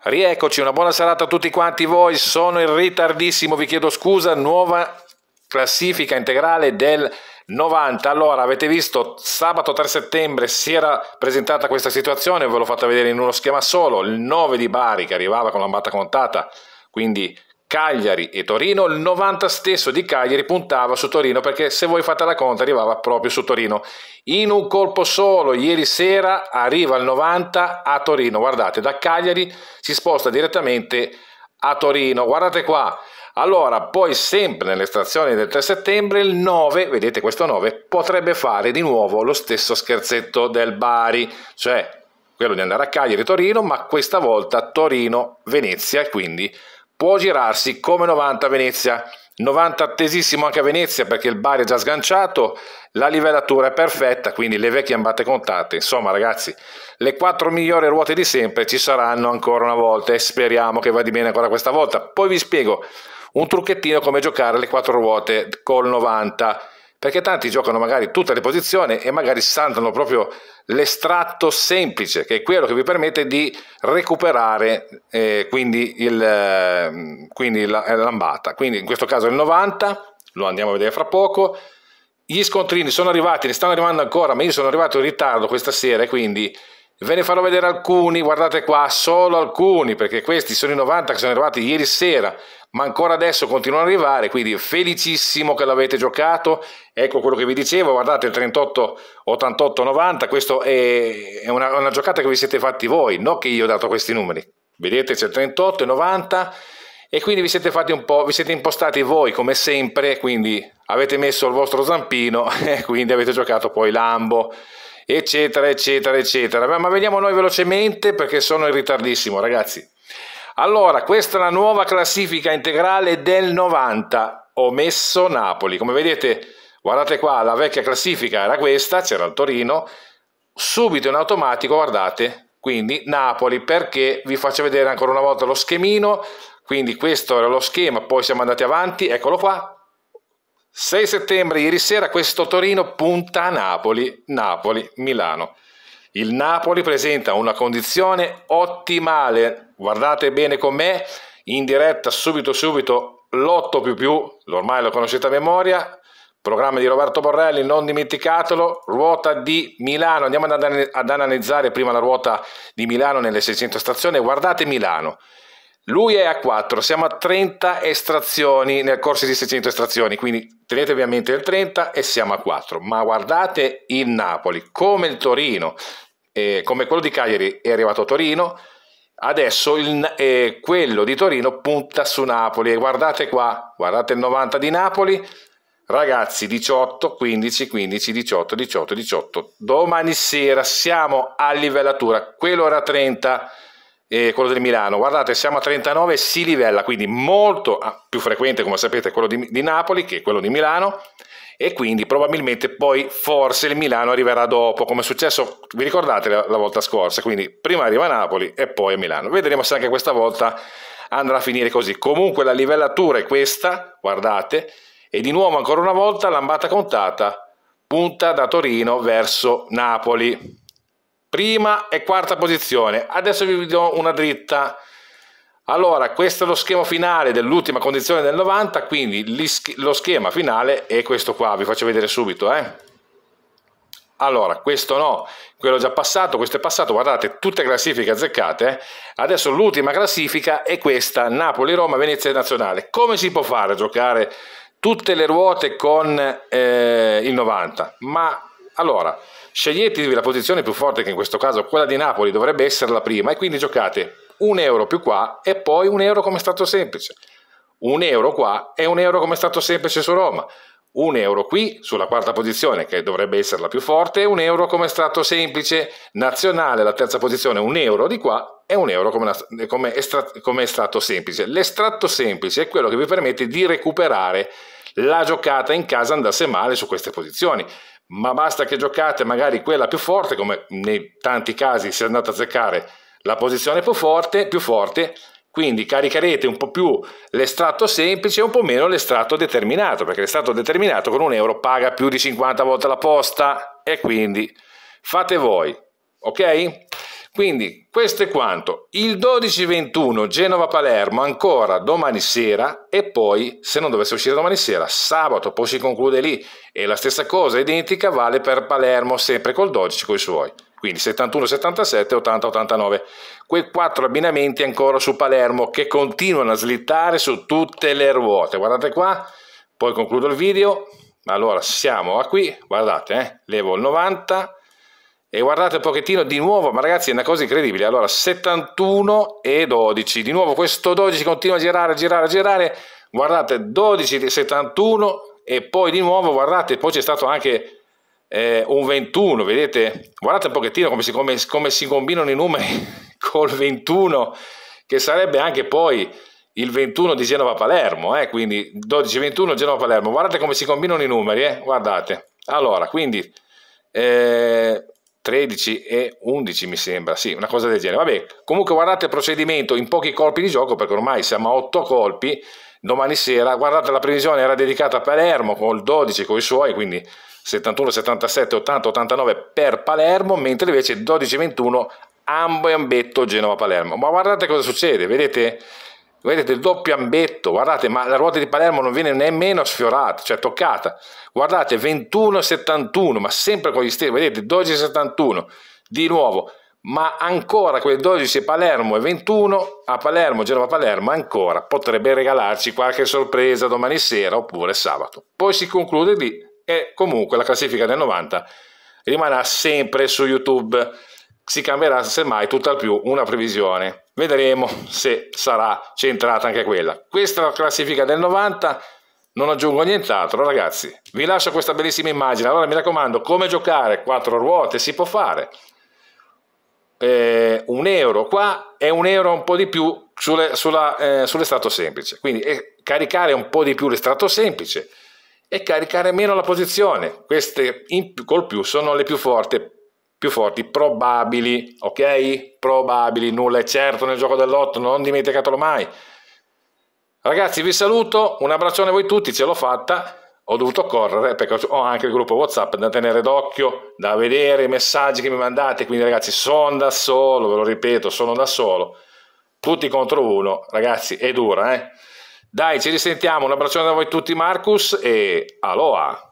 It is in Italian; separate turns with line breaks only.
Rieccoci, una buona serata a tutti quanti voi, sono in ritardissimo, vi chiedo scusa, nuova classifica integrale del 90. Allora, avete visto, sabato 3 settembre si era presentata questa situazione, ve l'ho fatta vedere in uno schema solo, il 9 di Bari che arrivava con la matta contata, quindi Cagliari e Torino, il 90 stesso di Cagliari puntava su Torino perché se voi fate la conta arrivava proprio su Torino. In un colpo solo, ieri sera arriva il 90 a Torino, guardate, da Cagliari si sposta direttamente a Torino, guardate qua. Allora, poi sempre nelle nell'estrazione del 3 settembre, il 9, vedete questo 9, potrebbe fare di nuovo lo stesso scherzetto del Bari, cioè quello di andare a Cagliari-Torino, ma questa volta Torino-Venezia, quindi può girarsi come 90 a Venezia. 90 attesissimo anche a Venezia perché il Bari è già sganciato, la livellatura è perfetta, quindi le vecchie ambate contate. Insomma ragazzi, le quattro migliori ruote di sempre ci saranno ancora una volta e speriamo che vada bene ancora questa volta. Poi vi spiego un trucchettino come giocare le quattro ruote col 90 perché tanti giocano magari tutte le posizioni e magari saltano proprio l'estratto semplice, che è quello che vi permette di recuperare eh, quindi, il, eh, quindi la, la eh, lambata. Quindi in questo caso è il 90, lo andiamo a vedere fra poco. Gli scontrini sono arrivati, ne stanno arrivando ancora, ma io sono arrivato in ritardo questa sera, quindi Ve ne farò vedere alcuni, guardate qua, solo alcuni, perché questi sono i 90 che sono arrivati ieri sera, ma ancora adesso continuano ad arrivare, quindi felicissimo che l'avete giocato. Ecco quello che vi dicevo, guardate il 38 88 90, questa è, una, una, giocata che vi siete fatti voi, non che io ho dato questi numeri. Vedete c'è il 38 e 90 e quindi vi siete fatti un po', vi siete impostati voi come sempre, quindi avete messo il vostro zampino e quindi avete giocato poi Lambo eccetera, eccetera, eccetera. Ma, ma noi velocemente perché sono in ritardissimo, ragazzi. Allora, questa è la nuova classifica integrale del 90. Ho messo Napoli. Come vedete, guardate qua, la vecchia classifica era questa, c'era il Torino. Subito in automatico, guardate, quindi Napoli perché vi faccio vedere ancora una volta lo schemino quindi questo era lo schema poi siamo andati avanti eccolo qua 6 settembre, ieri sera, questo Torino punta a Napoli, Napoli, Milano. Il Napoli presenta una condizione ottimale, guardate bene con me, in diretta subito subito l'8 più più, ormai lo conoscete a memoria, programma di Roberto Borrelli, non dimenticatelo, ruota di Milano, andiamo ad analizzare prima la ruota di Milano nelle 600 stazioni, guardate Milano, lui è a 4, siamo a 30 estrazioni nel corso di 600 estrazioni, quindi tenetevi a mente il 30 e siamo a 4. Ma guardate il Napoli, come il Torino, eh, come quello di Cagliari è arrivato a Torino, adesso il, eh, quello di Torino punta su Napoli. E guardate qua, guardate il 90 di Napoli, ragazzi 18, 15, 15, 18, 18, 18. Domani sera siamo a livellatura, quello era 30 e eh, quello del Milano. Guardate, siamo a 39 si livella, quindi molto ah, più frequente, come sapete, quello di, di, Napoli che quello di Milano e quindi probabilmente poi forse il Milano arriverà dopo, come è successo, vi ricordate la, la volta scorsa, quindi prima arriva Napoli e poi a Milano. Vedremo se anche questa volta andrà a finire così. Comunque la livellatura è questa, guardate, e di nuovo ancora una volta l'ambata contata punta da Torino verso Napoli prima e quarta posizione. Adesso vi do una dritta. Allora, questo è lo schema finale dell'ultima condizione del 90, quindi lo schema finale è questo qua, vi faccio vedere subito, eh. Allora, questo no, quello già passato, questo è passato, guardate, tutte classifiche azzeccate. Adesso l'ultima classifica è questa, Napoli-Roma-Venezia Nazionale. Come si può fare a giocare tutte le ruote con eh, il 90? Ma allora, sceglietevi la posizione più forte, che in questo caso quella di Napoli dovrebbe essere la prima, e quindi giocate un euro più qua e poi un euro come stato semplice. Un euro qua e un euro come stato semplice su Roma. Un euro qui sulla quarta posizione, che dovrebbe essere la più forte, e un euro come strato semplice nazionale, la terza posizione, un euro di qua e un euro come, come, estrat, come estratto semplice. L'estratto semplice è quello che vi permette di recuperare la giocata in casa andasse male su queste posizioni ma basta che giocate magari quella più forte, come nei tanti casi si è andato a azzeccare la posizione più forte, più forte quindi caricherete un po' più l'estratto semplice e un po' meno l'estratto determinato, perché l'estratto determinato con un euro paga più di 50 volte la posta e quindi fate voi, ok? Quindi questo è quanto. Il 12-21 Genova-Palermo ancora domani sera e poi se non dovesse uscire domani sera sabato poi si conclude lì e la stessa cosa identica vale per Palermo sempre col 12 con i suoi. Quindi 71-77, 80-89. Quei quattro abbinamenti ancora su Palermo che continuano a slittare su tutte le ruote. Guardate qua, poi concludo il video. Allora siamo a qui, guardate, eh? levo il 90 e guardate un pochettino di nuovo, ma ragazzi è una cosa incredibile, allora 71 e 12, di nuovo questo 12 continua a girare, girare, girare, guardate 12, e 71 e poi di nuovo, guardate, poi c'è stato anche eh, un 21, vedete, guardate un pochettino come si, come, come si combinano i numeri col 21, che sarebbe anche poi il 21 di Genova-Palermo, eh? quindi 12-21 Genova-Palermo, guardate come si combinano i numeri, eh? guardate, allora, quindi... Eh, 13 e 11 mi sembra, sì, una cosa del genere. Vabbè, comunque guardate il procedimento in pochi colpi di gioco perché ormai siamo a 8 colpi domani sera. Guardate, la previsione era dedicata a Palermo con il 12 con i suoi, quindi 71, 77, 80, 89 per Palermo, mentre invece 12, 21 ambo e ambetto Genova-Palermo. Ma guardate cosa succede, vedete Vedete il doppio ambetto, guardate, ma la ruota di Palermo non viene nemmeno sfiorata, cioè toccata. Guardate, 21-71 ma sempre con gli stessi, vedete, 12-71 di nuovo, ma ancora quel 12 Palermo e 21 a Palermo, Genova Palermo, ancora potrebbe regalarci qualche sorpresa domani sera oppure sabato. Poi si conclude lì e comunque la classifica del 90 rimarrà sempre su YouTube si cambierà semmai tutto al più una previsione. Vedremo se sarà centrata anche quella. Questa è la classifica del 90, non aggiungo nient'altro ragazzi. Vi lascio questa bellissima immagine, allora mi raccomando, come giocare? Quattro ruote si può fare. Eh, un euro qua e un euro un po' di più sulle, sulla, eh, sull'estratto semplice. Quindi eh, caricare un po' di più l'estratto semplice e caricare meno la posizione. Queste in, col più sono le più forti più forti probabili, ok? Probabili, nulla è certo nel gioco dell'otto, non dimenticatelo mai. Ragazzi, vi saluto, un abbraccione a voi tutti, ce l'ho fatta. Ho dovuto correre perché ho anche il gruppo WhatsApp da tenere d'occhio, da vedere i messaggi che mi mandate. Quindi, ragazzi, sono da solo, ve lo ripeto, sono da solo. Tutti contro uno, ragazzi, è dura, eh? Dai, ci risentiamo. Un abbraccione da voi tutti, Marcus, e aloha!